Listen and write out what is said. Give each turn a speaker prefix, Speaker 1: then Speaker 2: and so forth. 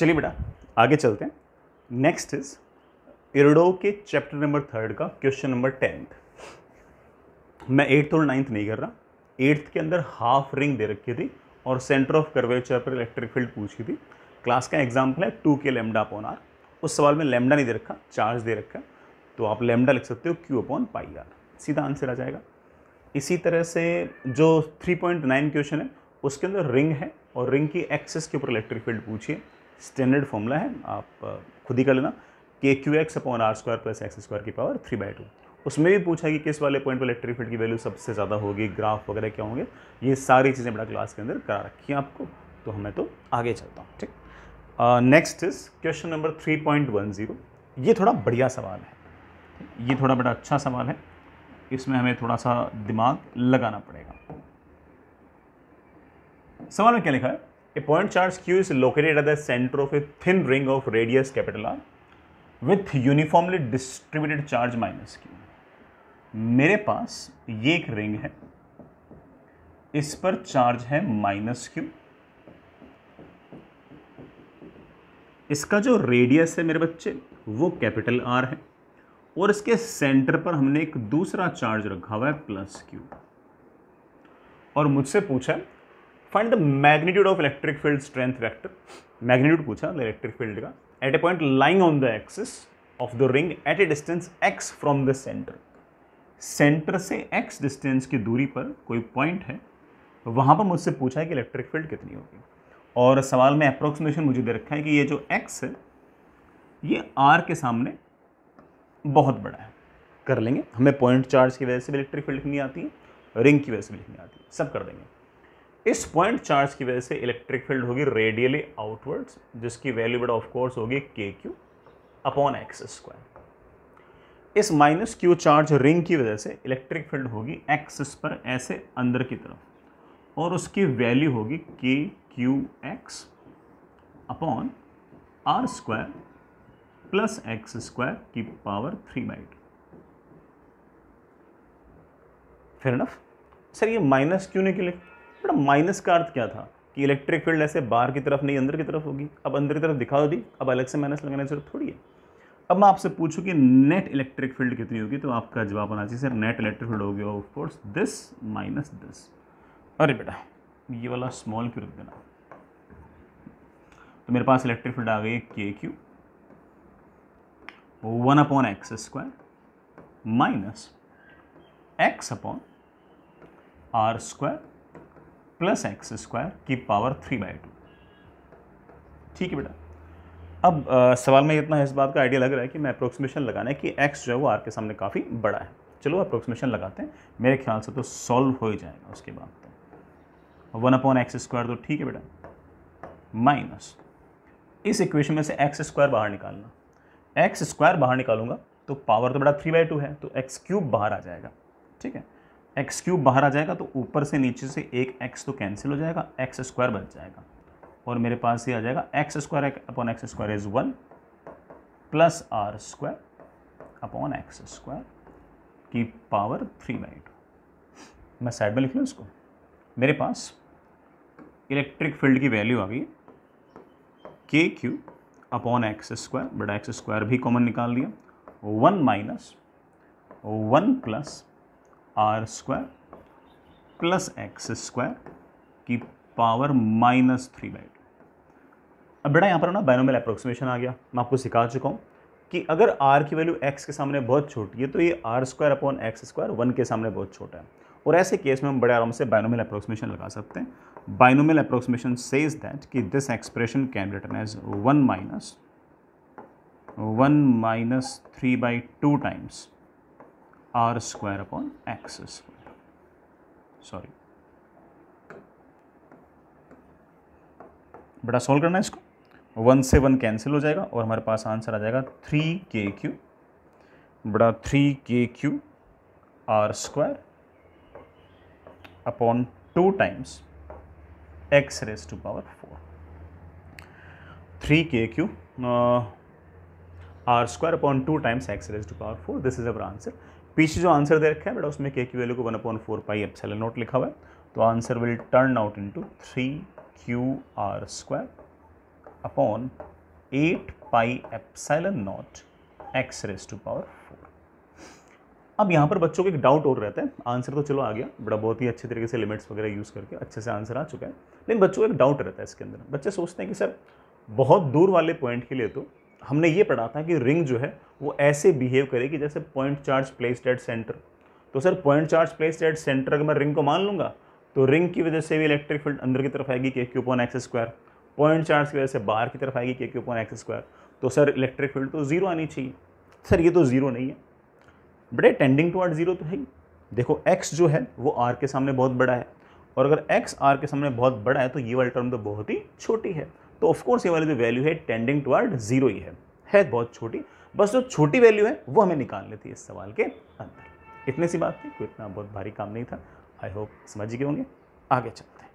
Speaker 1: चलिए बेटा आगे चलते हैं नेक्स्ट इज इरडो के चैप्टर नंबर थर्ड का क्वेश्चन नंबर टेंथ मैं एट्थ और नाइन्थ नहीं कर रहा एट्थ के अंदर हाफ रिंग दे रखी थी और सेंटर ऑफ कर्वेचर पर इलेक्ट्रिक फील्ड पूछी थी क्लास का एग्जाम्पल है टू के लेमडा अपॉन आर उस सवाल में लेमडा नहीं दे रखा चार्ज दे रखा तो आप लेमडा लिख सकते हो क्यू अपॉन पाई आर सीधा आंसर आ जाएगा इसी तरह से जो 3.9 क्वेश्चन है उसके अंदर रिंग है और रिंग की एक्सेस के ऊपर इलेक्ट्रिक फील्ड पूछिए स्टैंडर्ड फॉर्मूला है आप खुद ही कर लेना K Q X upon R square plus X square की पावर थ्री बाई टू उसमें भी पूछा है कि किस वाले पॉइंट पर इलेक्ट्रिक फील्ड की वैल्यू सबसे ज़्यादा होगी ग्राफ वगैरह क्या होंगे ये सारी चीज़ें बड़ा क्लास के अंदर करा रखी हैं आपको तो हमें तो आगे चलता हूँ ठीक next is question number three point one zero ये थोड़ा बढ़िया सवाल है ये थोड़ा बड़ा अच्छा सवाल है इसमें हमें थोड़ा सा दिमाग लगाना पड़ेगा सवाल में क्या लिखा है A point charge Q is located at the center of a thin ring of radius capital R with uniformly distributed charge minus Q. मेरे पास ये एक रिंग है इस पर चार्ज है माइनस क्यू इसका जो रेडियस है मेरे बच्चे वो कैपिटल आर है और इसके सेंटर पर हमने एक दूसरा चार्ज रखा हुआ है प्लस क्यू और मुझसे पूछा find the magnitude of electric field strength vector magnitude पूछा इलेक्ट्रिक मतलब फील्ड का at a point lying on the axis of the ring at a distance X from the centre centre से X distance की दूरी पर कोई point है वहाँ पर मुझसे पूछा है कि इलेक्ट्रिक फील्ड कितनी होगी और सवाल में अप्रोक्सीमेशन मुझे दे रखा है कि ये जो एक्स है ये आर के सामने बहुत बड़ा है कर लेंगे हमें पॉइंट चार्ज की वजह से भी इलेक्ट्रिक फील्ड लिखनी आती है रिंग की वजह से भी लिखनी आती है सब कर देंगे इस पॉइंट चार्ज की वजह से इलेक्ट्रिक फील्ड होगी रेडियली आउटवर्ड्स जिसकी वैल्यू बड़ा ऑफकोर्स होगी K Q upon X square इस माइनस क्यू चार्ज रिंग की वजह से इलेक्ट्रिक फील्ड होगी एक्सिस पर ऐसे अंदर की तरफ और उसकी वैल्यू होगी K Q X upon R square plus X square की पावर थ्री बाई टू फिर नफ सर ये माइनस क्यों नहीं लिए बट माइनस का अर्थ क्या था कि इलेक्ट्रिक फील्ड ऐसे बाहर की तरफ नहीं अंदर की तरफ होगी अब अंदर की तरफ दिखा दी अब अलग से माइनस लगाने की जरूरत थोड़ी है अब मैं आपसे पूछूं कि नेट इलेक्ट्रिक फील्ड कितनी होगी तो आपका जवाब आना चाहिए सर नेट इलेक्ट्रिक फील्ड होगी of course this minus this अरे बेटा ये वाला स्मॉल क्यू रख देना तो मेरे पास इलेक्ट्रिक फील्ड आ गई K Q one upon X square minus X upon R square plus X square की पावर थ्री बाई टू ठीक है बेटा अब आ, सवाल में इतना इस बात का आइडिया लग रहा है कि मैं अप्रोक्सीमेशन लगाना है कि एक्स जो है वो आर के सामने काफ़ी बड़ा है चलो अप्रोक्सीमेशन लगाते हैं मेरे ख्याल से तो सॉल्व हो ही जाएगा उसके बाद तो वन अपॉन एक्स स्क्वायर तो ठीक है बेटा माइनस इस इक्वेशन में से एक्स स्क्वायर बाहर निकालना एक्स स्क्वायर बाहर निकालूंगा तो पावर तो बड़ा थ्री बाई टू है तो एक्स क्यूब बाहर आ जाएगा ठीक है एक्स क्यूब बाहर आ जाएगा तो ऊपर से नीचे से एक एक्स तो कैंसिल हो जाएगा एक्स स्क्वायर बच जाएगा और मेरे पास ये आ जाएगा X square upon X square is one plus R square upon X square की पावर थ्री बाई टू मैं साइड में लिख लूँ इसको मेरे पास इलेक्ट्रिक फील्ड की वैल्यू आ गई K Q upon X square बड़ा एक्स स्क्वायर भी कॉमन निकाल दिया one minus one plus R square plus X square की power minus three by two अब बेटा यहाँ पर ना बैनोमल अप्रोक्सीमेशन आ गया मैं आपको सिखा चुका हूँ कि अगर आर की वैल्यू एक्स के सामने बहुत छोटी है तो ये R square upon X square one के सामने बहुत छोटा है और ऐसे केस में हम बड़े आराम से बायनोमल अप्रोक्सीमेशन लगा सकते हैं बायनोमियल अप्रोक्सीमेशन सेज दैट कि this expression can return as one minus one minus three by two times R square upon X square sorry बड़ा सॉल्व करना है इसको वन से वन कैंसिल हो जाएगा और हमारे पास आंसर आ जाएगा थ्री के क्यू बड़ा three K Q R square upon two times X raise to power four three K Q R square upon two times X raise to power four this is our answer पीछे जो answer दे रखा है बेटा उसमें के की value को one upon four pi epsilon naught लिखा हुआ है तो answer will turn out into three Q R square upon eight pi epsilon naught X raise to power four अब यहाँ पर बच्चों को एक डाउट और रहता है आंसर तो चलो आ गया बड़ा बहुत ही अच्छे तरीके से लिमिट्स वगैरह यूज़ करके अच्छे से आंसर आ चुका है लेकिन बच्चों को एक डाउट रहता है इसके अंदर बच्चे सोचते हैं कि सर बहुत दूर वाले पॉइंट के लिए तो हमने ये पढ़ा था कि रिंग जो है वो ऐसे बिहेव करेगी जैसे point charge placed at centre तो sir point charge placed at centre अगर मैं रिंग को मान लूँगा तो रिंग की वजह से भी इलेक्ट्रिक फील्ड अंदर की तरफ आएगी K Q upon X square point charge की वजह से बाहर की तरफ आएगी K Q upon X square तो सर इलेक्ट्रिक फील्ड तो ज़ीरो आनी चाहिए सर ये तो ज़ीरो नहीं है बड़े टेंडिंग टू आर्ट ज़ीरो तो है ही देखो एक्स जो है वो आर के सामने बहुत बड़ा है और अगर एक्स आर के सामने बहुत बड़ा है तो ये वाली टर्म तो बहुत ही छोटी है तो ऑफकोर्स ये वाली जो वैल्यू है टेंडिंग टू आर्ड जीरो ही है है बहुत छोटी बस जो छोटी वैल्यू है वो हमें निकाल लेती है इस सवाल के अंदर इतनी सी बात थी कोई तो इतना बहुत भारी काम नहीं था आई होप समझ गए होंगे आगे चलते हैं